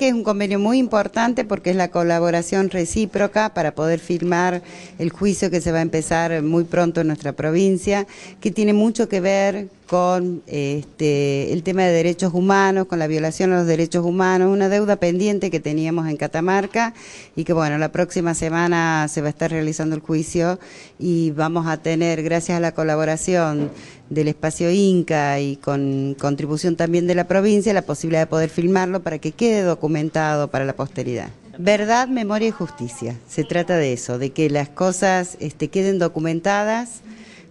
que es un convenio muy importante porque es la colaboración recíproca para poder filmar el juicio que se va a empezar muy pronto en nuestra provincia, que tiene mucho que ver con este, el tema de derechos humanos, con la violación a los derechos humanos, una deuda pendiente que teníamos en Catamarca y que bueno, la próxima semana se va a estar realizando el juicio y vamos a tener, gracias a la colaboración del espacio Inca y con contribución también de la provincia, la posibilidad de poder filmarlo para que quede documentado para la posteridad. Verdad, memoria y justicia. Se trata de eso, de que las cosas este, queden documentadas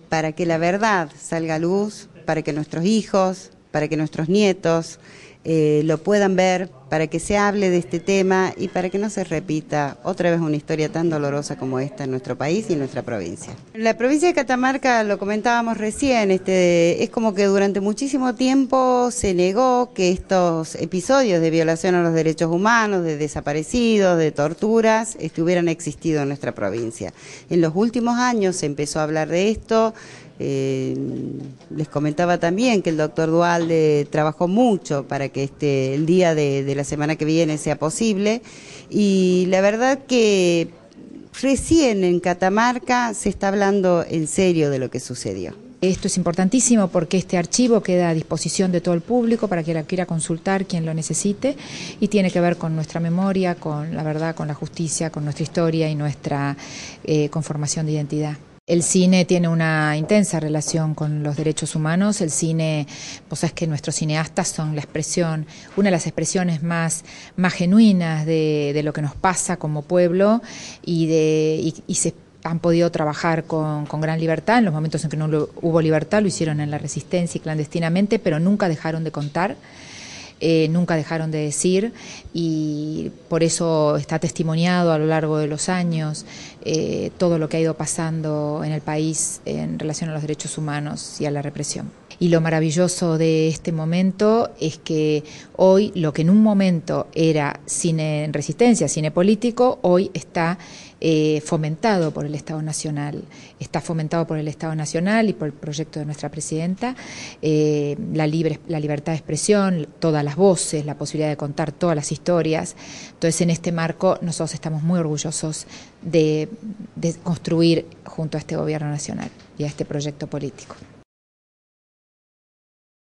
para que la verdad salga a luz, para que nuestros hijos, para que nuestros nietos eh, lo puedan ver, para que se hable de este tema y para que no se repita otra vez una historia tan dolorosa como esta en nuestro país y en nuestra provincia. La provincia de Catamarca, lo comentábamos recién, este, es como que durante muchísimo tiempo se negó que estos episodios de violación a los derechos humanos, de desaparecidos, de torturas, estuvieran hubieran existido en nuestra provincia. En los últimos años se empezó a hablar de esto. Eh, les comentaba también que el doctor Dualde trabajó mucho para que este, el día de la semana que viene sea posible. Y la verdad que recién en Catamarca se está hablando en serio de lo que sucedió. Esto es importantísimo porque este archivo queda a disposición de todo el público para que la quiera consultar, quien lo necesite, y tiene que ver con nuestra memoria, con la verdad, con la justicia, con nuestra historia y nuestra eh, conformación de identidad. El cine tiene una intensa relación con los derechos humanos. El cine, pues es que nuestros cineastas son la expresión, una de las expresiones más, más genuinas de, lo que nos pasa como pueblo y, de, se han podido trabajar con, gran libertad. En los momentos en que no hubo libertad lo hicieron en la resistencia y clandestinamente, pero nunca dejaron de contar. Eh, nunca dejaron de decir y por eso está testimoniado a lo largo de los años eh, todo lo que ha ido pasando en el país en relación a los derechos humanos y a la represión. Y lo maravilloso de este momento es que hoy lo que en un momento era cine en resistencia, cine político, hoy está eh, fomentado por el Estado Nacional. Está fomentado por el Estado Nacional y por el proyecto de nuestra presidenta, la, libre, la libertad de expresión, toda la las voces, la posibilidad de contar todas las historias. Entonces, en este marco, nosotros estamos muy orgullosos de, de construir junto a este gobierno nacional y a este proyecto político.